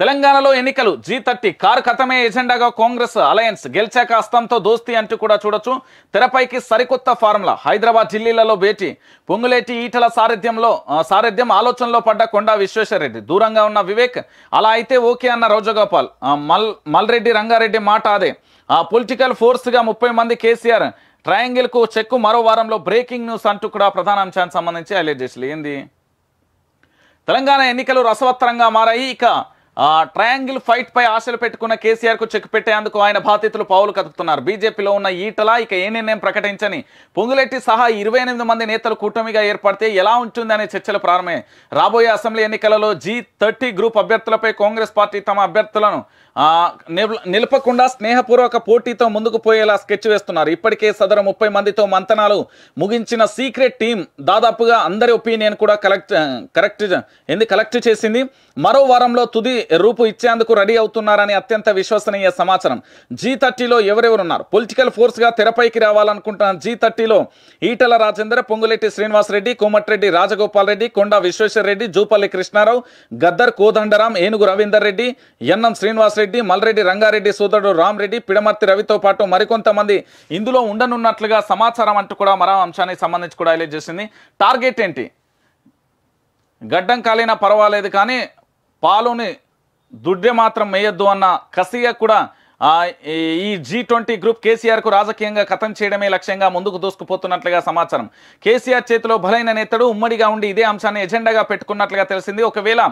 తెలంగాణలో ఎన్నికలు G thirty car కథమే ఎజెండాగా కాంగ్రెస్ అలయన్స్ గెలిచాక అస్తంతో దోస్తి అంటూ కూడా చూడొచ్చు తెరపైకి సరికొత్త ఫార్ములా హైదరాబాద్ ఢిల్లీలలో భేటీ పొంగులేటి ఈటల సారథ్యంలో సారథ్యం ఆలోచనలో పడ్డ కొండా విశ్వేశ్వరరెడ్డి దూరంగా ఉన్న వివేక్ అలా అయితే ఓకే అన్న రోజగోపాల్ మల్ మల్రెడ్డి రంగారెడ్డి మాట అదే పొలిటికల్ ఫోర్స్గా ముప్పై మంది కేసీఆర్ ట్రయాంగిల్కు చెక్కు మరో వారంలో బ్రేకింగ్ న్యూస్ అంటూ కూడా ప్రధాన అంశానికి సంబంధించి హైలైట్ చేసి ఏంది తెలంగాణ ఎన్నికలు రసవత్తరంగా మారాయి ఇక ట్రయాంగిల్ ఫైట్ పై ఆశలు పెట్టుకున్న కేసీఆర్ కు చెక్ పెట్టేందుకు ఆయన బాధితులు పావులు కదుపుతున్నారు బీజేపీలో ఉన్న ఈటల ఇక ఏ నిర్ణయం ప్రకటించని పొంగులెట్టి సహా ఇరవై మంది నేతలు కూటమిగా ఏర్పడితే ఎలా ఉంటుందనే చర్చలు ప్రారంభమే రాబోయే అసెంబ్లీ ఎన్నికలలో జీ థర్టీ గ్రూప్ అభ్యర్థులపై కాంగ్రెస్ పార్టీ తమ అభ్యర్థులను నిలపకుండా స్నేహపూర్వక పోటీతో ముందుకు పోయేలా స్కెచ్ వేస్తున్నారు ఇప్పటికే సదరు ముప్పై మందితో మంతనాలు ముగించిన సీక్రెట్ టీం దాదాపుగా అందరి ఒపీనియన్ కూడా కలెక్ట్ కరెక్ట్ ఎందుకు కలెక్ట్ చేసింది మరో వారంలో తుది రూపు ఇచ్చేందుకు రెడీ అవుతున్నారని అత్యంత విశ్వసనీయ సమాచారం జీ థర్టీలో ఎవరెవరున్నారు పొలిటికల్ ఫోర్స్గా తెరపైకి రావాలనుకుంటున్న జీ థర్టీలో ఈటల రాజేందర్ పొంగులెట్టి శ్రీనివాసరెడ్డి కోమటిరెడ్డి రాజగోపాల్ రెడ్డి కొండ విశ్వేశ్వర రెడ్డి జూపల్లి కృష్ణారావు గద్దర్ కోదండరాం ఏనుగు రవీందర్ రెడ్డి ఎన్ఎం శ్రీనివాసరెడ్డి మల్రెడ్డి రంగారెడ్డి సోదరుడు రామ్రెడ్డి పిడమర్తి రవితో పాటు మరికొంతమంది ఇందులో ఉండనున్నట్లుగా సమాచారం అంటూ కూడా మరో అంశానికి సంబంధించి కూడా హైలైట్ చేసింది టార్గెట్ ఏంటి గడ్డం కాలైనా పర్వాలేదు కానీ పాలుని దుడ్డే మాత్రం వేయొద్దు అన్న కసిగా కూడా ఈ జీ ట్వంటీ గ్రూప్ కేసీఆర్కు రాజకీయంగా కథం చేయడమే లక్ష్యంగా ముందుకు దూసుకుపోతున్నట్లుగా సమాచారం కేసీఆర్ చేతిలో బలైన నేతడు ఉమ్మడిగా ఉండి ఇదే అంశాన్ని ఎజెండాగా పెట్టుకున్నట్లుగా తెలిసింది ఒకవేళ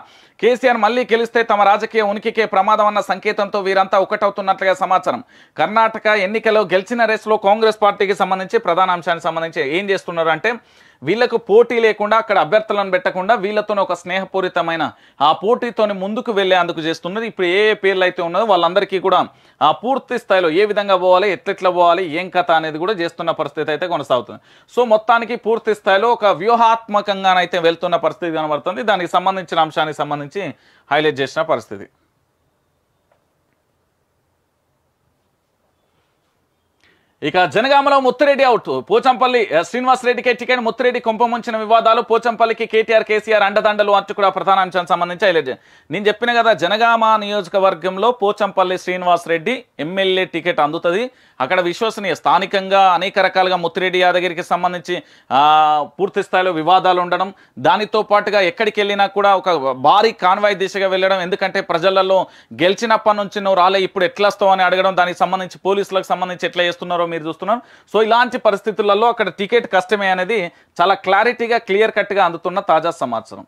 కేసీఆర్ మళ్ళీ గెలిస్తే తమ రాజకీయ ఉనికికే ప్రమాదం అన్న సంకేతంతో వీరంతా ఒకటవుతున్నట్లుగా సమాచారం కర్ణాటక ఎన్నికలో గెలిచిన రేసులో కాంగ్రెస్ పార్టీకి సంబంధించి ప్రధాన అంశానికి సంబంధించి ఏం చేస్తున్నారు అంటే వీళ్లకు పోటీ లేకుండా అక్కడ అభ్యర్థులను పెట్టకుండా వీళ్ళతో ఒక స్నేహపూరితమైన ఆ పోటీతోని ముందుకు అందుకు చేస్తున్నది ఇప్పుడు ఏ ఏ పేర్లు అయితే ఉన్నదో వాళ్ళందరికీ కూడా ఆ పూర్తి స్థాయిలో ఏ విధంగా పోవాలి ఎట్లెట్ల పోవాలి ఏం కథ అనేది కూడా చేస్తున్న పరిస్థితి అయితే కొనసాగుతుంది సో మొత్తానికి పూర్తి స్థాయిలో ఒక వ్యూహాత్మకంగానైతే వెళ్తున్న పరిస్థితి కనబడుతుంది దానికి సంబంధించిన అంశానికి సంబంధించి హైలైట్ చేసిన పరిస్థితి ఇక జనగామలో ముత్తిరెడ్డి అవుట్ పోచంపల్లి రెడ్డికి టికెట్ ముత్తిరెడ్డి ముంచిన వివాదాలు పోచంపల్లికి కేటీఆర్ కేసీఆర్ అండదండలు అంటూ కూడా ప్రధాన అంశానికి సంబంధించి హైలైట్ నేను చెప్పిన కదా జనగామ నియోజకవర్గంలో పోచంపల్లి శ్రీనివాసరెడ్డి ఎమ్మెల్యే టికెట్ అందుతుంది అక్కడ విశ్వసనీయ స్థానికంగా అనేక రకాలుగా ముత్తిరెడ్డి యాదగిరికి సంబంధించి పూర్తి స్థాయిలో వివాదాలు ఉండడం దానితో పాటుగా ఎక్కడికి వెళ్ళినా కూడా ఒక భారీ కాన్వాయ్ దిశగా వెళ్ళడం ఎందుకంటే ప్రజలలో గెలిచినప్పటి నుంచి నువ్వు రాలే ఇప్పుడు ఎట్లా వస్తావు అని అడగడం దానికి సంబంధించి పోలీసులకు సంబంధించి ఎట్లా చేస్తున్నారో మీరు చూస్తున్నారు సో ఇలాంటి పరిస్థితులలో అక్కడ టికెట్ కష్టమే అనేది చాలా క్లారిటీగా క్లియర్ కట్గా అందుతున్న తాజా సమాచారం